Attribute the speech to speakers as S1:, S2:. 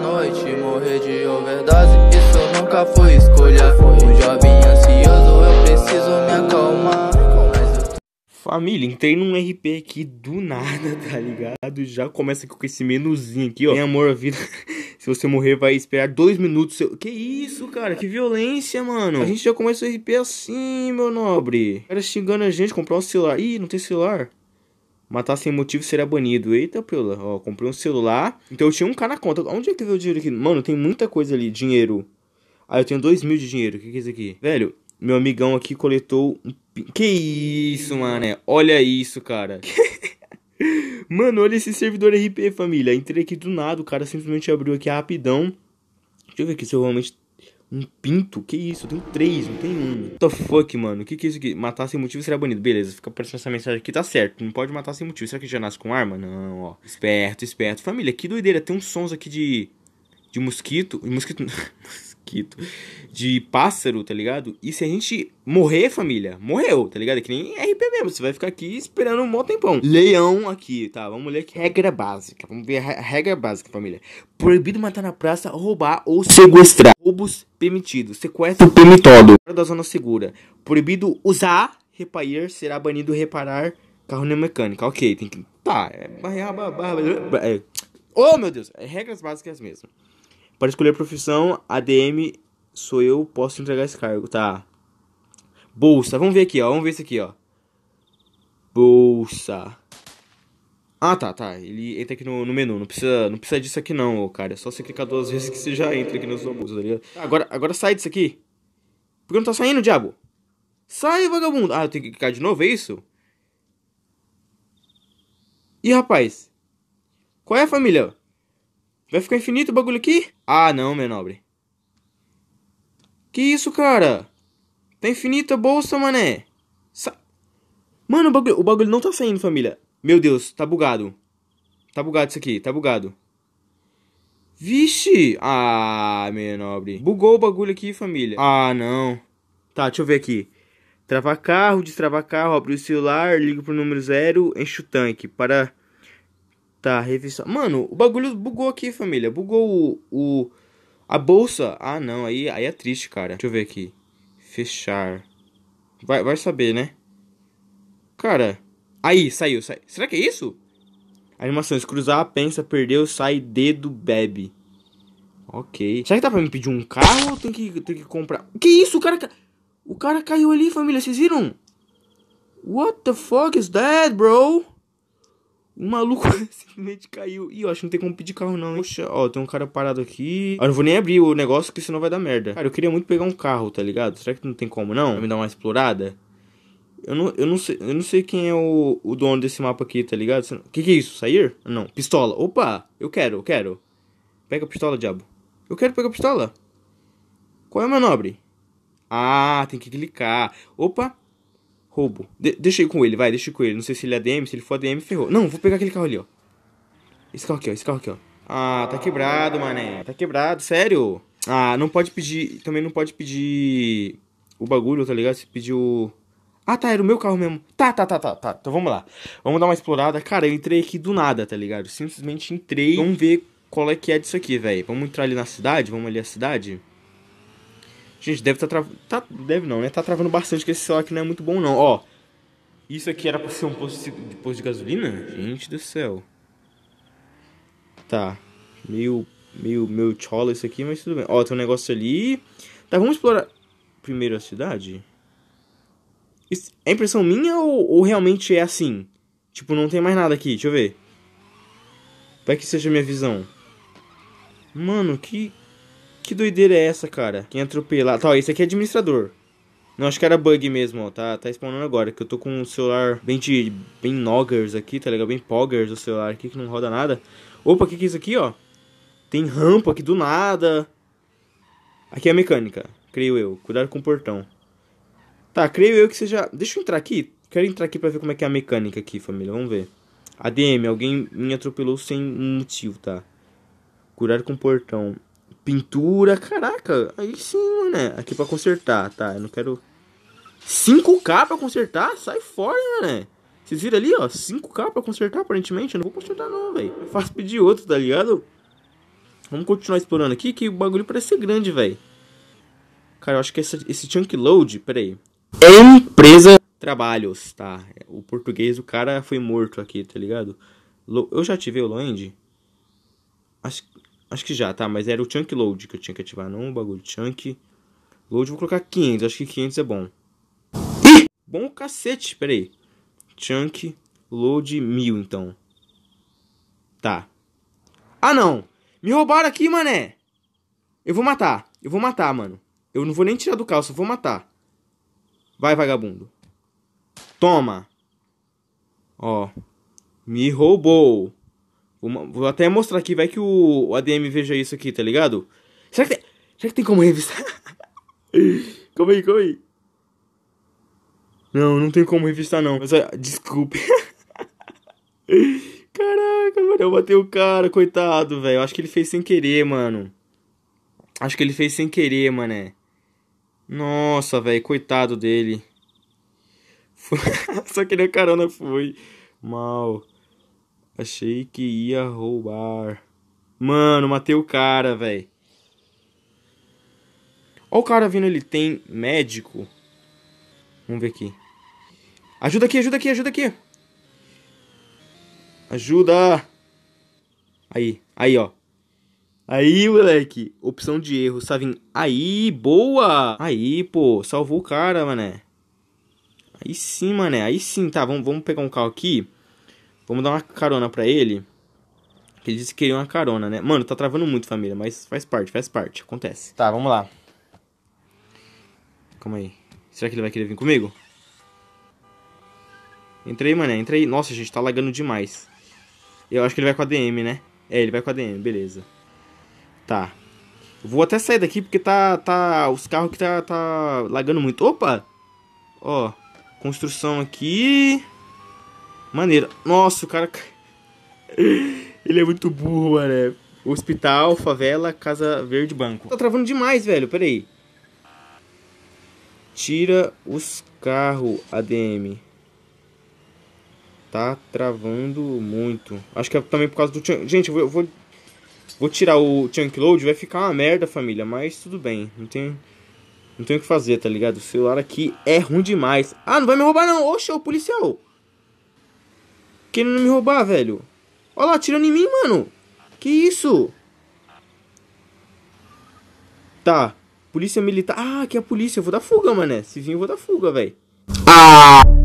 S1: noite Morrer de overdose, isso nunca foi escolha Um jovem ansioso, eu preciso me acalmar Família, entrei num RP aqui do nada, tá ligado? Já começa com esse menuzinho aqui, ó. Tem amor à vida. Se você morrer, vai esperar dois minutos. Seu... Que isso, cara? Que violência, mano. A gente já começa o RP assim, meu nobre. O cara xingando a gente, comprar um celular. Ih, não tem celular. Matar tá sem motivo será banido. Eita, pelo ó, comprei um celular. Então eu tinha um K na conta. Onde é que veio o dinheiro aqui? Mano, tem muita coisa ali. Dinheiro. Ah, eu tenho dois mil de dinheiro. O que, que é isso aqui? Velho, meu amigão aqui coletou um... Que isso, mané? Olha isso, cara. Mano, olha esse servidor RP, família. Entrei aqui do nada, o cara simplesmente abriu aqui rapidão. Deixa eu ver aqui se eu realmente um pinto? Que isso? Eu tenho três, não tem um. What the fuck, mano? Que que é isso aqui? Matar sem motivo seria bonito, Beleza, fica aparecendo essa mensagem aqui, tá certo. Não pode matar sem motivo. Será que já nasce com arma? Não, ó. Esperto, esperto. Família, que doideira. Tem uns sons aqui de. De mosquito. Mosquito. mosquito, de pássaro, tá ligado? E se a gente morrer, família, morreu, tá ligado? É que nem RP mesmo, você vai ficar aqui esperando um bom tempão. Leão aqui, tá? Vamos ler aqui. Regra básica, vamos ver a regra básica, família. Proibido matar na praça, roubar ou sequestrar. Roubos permitidos, sequestro permitido. Fora da zona segura. Proibido usar, repair, será banido reparar carro mecânica. Ok, tem que... Tá, é... oh, meu Deus, regras básicas mesmo. Para escolher a profissão, ADM sou eu, posso entregar esse cargo, tá? Bolsa, vamos ver aqui, ó, vamos ver isso aqui, ó. Bolsa. Ah, tá, tá, ele entra aqui no, no menu, não precisa, não precisa disso aqui não, cara. É só você clicar duas vezes que você já entra aqui na sua bolsa, tá ligado? Agora, agora sai disso aqui. Por que não tá saindo, diabo? Sai, vagabundo! Ah, eu tenho que clicar de novo, é isso? E, rapaz? Qual é a família? Vai ficar infinito o bagulho aqui? Ah, não, meu nobre. Que isso, cara? Tá infinita a bolsa, mané. Sa Mano, o bagulho, o bagulho não tá saindo, família. Meu Deus, tá bugado. Tá bugado isso aqui, tá bugado. Vixe! Ah, meu nobre. Bugou o bagulho aqui, família. Ah, não. Tá, deixa eu ver aqui. Travar carro, destravar carro, abrir o celular, ligo pro número zero, enche o tanque. Para Tá, revista. Mano, o bagulho bugou aqui, família. Bugou o, o. A bolsa. Ah, não. Aí, aí é triste, cara. Deixa eu ver aqui. Fechar. Vai, vai saber, né? Cara. Aí, saiu, saiu. Será que é isso? Animações. Cruzar, pensa, perdeu, sai, dedo, bebe. Ok. Será que dá pra me pedir um carro ou tem que, tem que comprar? Que isso? O cara, o cara caiu ali, família. Vocês viram? What the fuck is that, bro? O maluco simplesmente caiu. Ih, eu acho que não tem como pedir carro, não. Hein? Poxa, ó, tem um cara parado aqui. Eu ah, não vou nem abrir o negócio, que senão vai dar merda. Cara, eu queria muito pegar um carro, tá ligado? Será que não tem como, não? Pra me dar uma explorada? Eu não, eu não, sei, eu não sei quem é o, o dono desse mapa aqui, tá ligado? O que, que é isso? Sair? Não. Pistola. Opa! Eu quero, eu quero. Pega a pistola, diabo. Eu quero pegar a pistola. Qual é a manobre? Ah, tem que clicar. Opa! Roubo. De deixa eu ir com ele, vai, deixa eu ir com ele. Não sei se ele é DM se ele for DM ferrou. Não, vou pegar aquele carro ali, ó. Esse carro aqui, ó. Esse carro aqui, ó. Ah, tá quebrado, mané. Tá quebrado, sério. Ah, não pode pedir. Também não pode pedir o bagulho, tá ligado? Se pedir o. Ah, tá, era o meu carro mesmo. Tá, tá, tá, tá, tá. Então vamos lá. Vamos dar uma explorada. Cara, eu entrei aqui do nada, tá ligado? Simplesmente entrei. Vamos ver qual é que é disso aqui, velho. Vamos entrar ali na cidade? Vamos ali a cidade? Gente, deve tá travando. Tá... Deve não, né? Tá travando bastante, que esse celular aqui não é muito bom, não. Ó. Isso aqui era pra ser um posto de, posto de gasolina? Gente do céu. Tá. Meio. Meio. Meio chola isso aqui, mas tudo bem. Ó, tem um negócio ali. Tá, vamos explorar primeiro a cidade? Isso... é impressão minha ou... ou, realmente é assim? Tipo, não tem mais nada aqui. Deixa eu ver. Vai que seja minha visão. Mano, que. Que doideira é essa, cara? Quem atropelado. Tá, ó, esse aqui é administrador. Não, acho que era bug mesmo, ó. Tá, tá spawnando agora. Que eu tô com um celular bem de. Bem noggers aqui, tá legal? Bem poggers o celular aqui que não roda nada. Opa, o que, que é isso aqui, ó? Tem rampa aqui do nada. Aqui é a mecânica, creio eu. Cuidado com o portão. Tá, creio eu que seja. Deixa eu entrar aqui. Quero entrar aqui pra ver como é que é a mecânica aqui, família. Vamos ver. ADM, alguém me atropelou sem um motivo, tá? Curar com o portão pintura. Caraca, aí sim, né? Aqui pra consertar, tá? Eu não quero. 5K pra consertar? Sai fora, né? Vocês viram ali, ó? 5K pra consertar, aparentemente. Eu não vou consertar, não, velho. É faço pedir outro, tá ligado? Vamos continuar explorando aqui, que o bagulho parece ser grande, velho. Cara, eu acho que essa, esse chunk load. Pera aí. Empresa. Trabalhos, tá? O português, o cara foi morto aqui, tá ligado? Eu já ativei o Land. Acho que. Acho que já, tá? Mas era o chunk load que eu tinha que ativar, não o bagulho. Chunk load, vou colocar 500. Acho que 500 é bom. Ih! Bom cacete, peraí. Chunk load 1000, então. Tá. Ah, não! Me roubaram aqui, mané! Eu vou matar. Eu vou matar, mano. Eu não vou nem tirar do calço, eu vou matar. Vai, vagabundo. Toma. Ó. Me roubou. Uma, vou até mostrar aqui, vai que o, o ADM veja isso aqui, tá ligado? Será que tem, será que tem como revistar? calma aí, calma aí. Não, não tem como revistar não. Mas, desculpe. Caraca, mano, eu bati o cara, coitado, velho. Acho que ele fez sem querer, mano. Acho que ele fez sem querer, mané. Nossa, velho, coitado dele. Só que ele é carona, foi. Mal. Achei que ia roubar. Mano, matei o cara, velho. Ó o cara vindo, ele tem médico. Vamos ver aqui. Ajuda aqui, ajuda aqui, ajuda aqui. Ajuda! Aí, aí, ó. Aí, moleque. Opção de erro, Savin. Aí, boa! Aí, pô. Salvou o cara, mané. Aí sim, mané. Aí sim, tá. Vamos, vamos pegar um carro aqui. Vamos dar uma carona pra ele. Ele disse que queria uma carona, né? Mano, tá travando muito, família, mas faz parte, faz parte, acontece. Tá, vamos lá. Calma aí. Será que ele vai querer vir comigo? Entrei, mané, entrei. Nossa, gente, tá lagando demais. Eu acho que ele vai com a DM, né? É, ele vai com a DM, beleza. Tá. Vou até sair daqui porque tá. tá os carros que tá, tá lagando muito. Opa! Ó, construção aqui. Maneiro. Nossa, o cara. Ele é muito burro, mano. É hospital, favela, Casa Verde, banco. Tá travando demais, velho. Pera aí. Tira os carros, ADM. Tá travando muito. Acho que é também por causa do... Gente, eu vou... Vou tirar o chunk load. Vai ficar uma merda, família. Mas tudo bem. Não tem... Não tem o que fazer, tá ligado? O celular aqui é ruim demais. Ah, não vai me roubar não. Oxe, o policial. Querendo me roubar, velho. Olha lá, atirando em mim, mano. Que isso? Tá. Polícia militar. Ah, aqui é a polícia. Eu vou dar fuga, mané. Se vir, eu vou dar fuga, velho. Ah!